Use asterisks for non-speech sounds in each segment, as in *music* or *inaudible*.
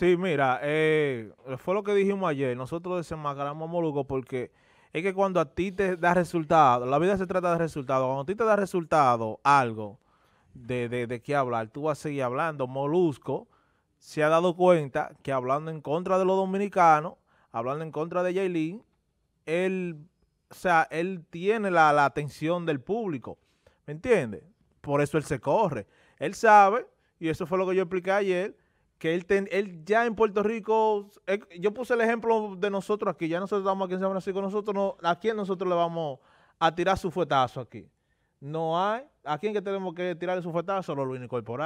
Sí, mira, eh, fue lo que dijimos ayer. Nosotros desenmascaramos a Moluco porque es que cuando a ti te da resultado, la vida se trata de resultados. Cuando a ti te da resultado algo de, qué hablar, tú vas a seguir hablando. Molusco se ha dado cuenta que hablando en contra de los dominicanos, hablando en contra de Yailin, él, o sea, él tiene la, la atención del público. ¿Me entiendes? Por eso él se corre. Él sabe, y eso fue lo que yo expliqué ayer, que él, él ya en Puerto Rico, eh, yo puse el ejemplo de nosotros aquí, ya nosotros estamos aquí en San Francisco, nosotros no, a quién nosotros le vamos a tirar su fuetazo aquí. No hay, ¿a quién que tenemos que tirar su fuetazo? Lo lo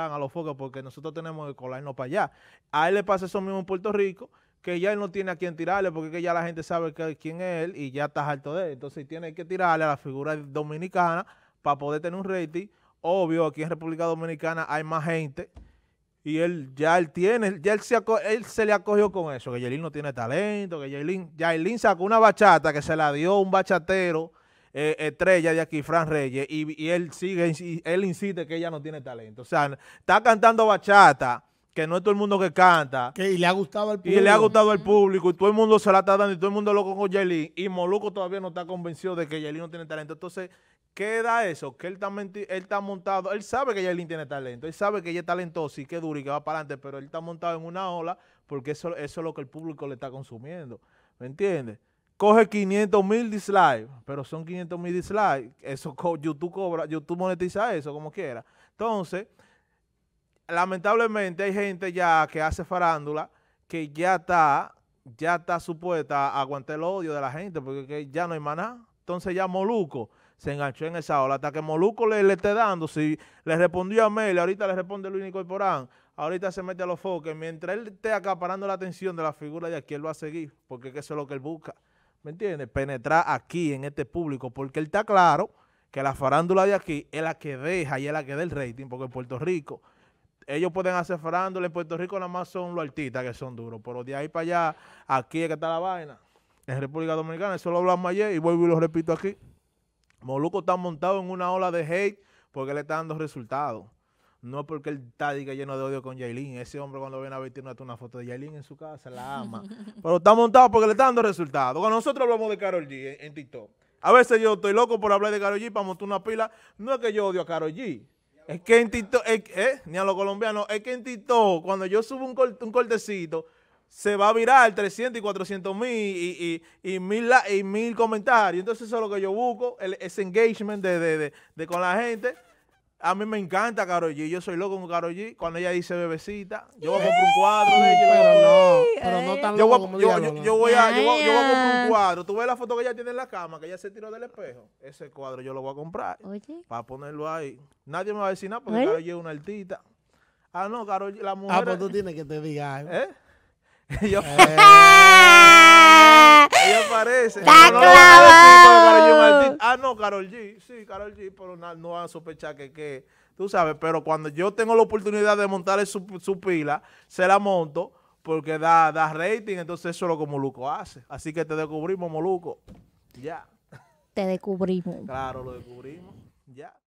a los focos, porque nosotros tenemos que colarnos para allá. A él le pasa eso mismo en Puerto Rico, que ya él no tiene a quién tirarle, porque ya la gente sabe quién es él y ya está alto de él. Entonces tiene que tirarle a la figura dominicana para poder tener un rating. Obvio, aquí en República Dominicana hay más gente y él ya él tiene, ya él se, él se le acogió con eso, que Yelin no tiene talento, que Yelin, Yailin sacó una bachata que se la dio un bachatero eh, estrella de aquí, Fran Reyes, y, él sigue, él insiste que ella no tiene talento. O sea, está cantando bachata, que no es todo el mundo que canta. Que y le ha gustado al público. Y le ha gustado al público, y todo el mundo se la está dando, y todo el mundo loco con Yelin, y Moluco todavía no está convencido de que Yelin no tiene talento. Entonces, ¿Qué da eso? Que él está, está montado, él sabe que él tiene talento, él sabe que ella es talentosa y que dura y que va para adelante, pero él está montado en una ola porque eso, es lo que el público le está consumiendo. ¿Me entiendes? Coge 500 mil dislikes, pero son 500 mil dislikes. Eso YouTube cobra, YouTube monetiza eso como quiera. Entonces, lamentablemente hay gente ya que hace farándula que ya está, ya está supuesta a aguantar el odio de la gente porque ya no hay maná. Entonces ya Moluco se enganchó en esa ola. Hasta que Moluco le, le esté dando, si le respondió a Mel, ahorita le responde Luis porán ahorita se mete a los foques. Mientras él esté acaparando la atención de la figura de aquí, él va a seguir, porque eso es lo que él busca. ¿Me entiendes? Penetrar aquí, en este público, porque él está claro que la farándula de aquí es la que deja y es la que da el rating, porque en Puerto Rico ellos pueden hacer farándula, en Puerto Rico nada más son los artistas que son duros, pero de ahí para allá, aquí es que está la vaina en República Dominicana. Eso lo hablamos ayer y vuelvo y lo repito aquí. Moluco está montado en una ola de hate porque le está dando resultados. No es porque él está lleno de odio con Yailin. Ese hombre cuando viene a vestir una, una foto de Yailin en su casa, la ama. *laughs* Pero está montado porque le está dando resultados. Cuando nosotros hablamos de Carol G en, TikTok, a veces yo estoy loco por hablar de Carol G para montar una pila. No es que yo odio a Carol G. Es que en TikTok, eh, ni a los colombianos, es que en TikTok, cuando yo subo un, un cortecito, se va a virar 300 y 400 mil y, y, y, mil, y mil comentarios. Entonces eso es lo que yo busco, el, ese engagement de, de, de, con la gente. A mí me encanta Karol G. Yo soy loco con Karol G. Cuando ella dice bebecita, yo voy a comprar un cuadro Pero no, pero no tan yo voy, voy a, yo, voy a, comprar un cuadro. Tú ves la foto que ella tiene en la cama, que ella se tiró del espejo. Ese cuadro yo lo voy a comprar. Para ponerlo ahí. Nadie me va a decir nada porque Karol G es una artista. Ah, no, Karol G, la ah, mujer... Ah, pues tú tienes que te digas, ¿Eh? Ellos, *laughs* ellos eh. Está no, ah, no, Carol G. Sí, Carol G, pero no, van a sospechar que, que, tú sabes, pero cuando yo tengo la oportunidad de montar su, pila, se la monto porque da, da rating, entonces eso es lo que Moluco hace. Así que te descubrimos, Moluco. Ya. Te descubrimos. Claro, lo descubrimos. Ya.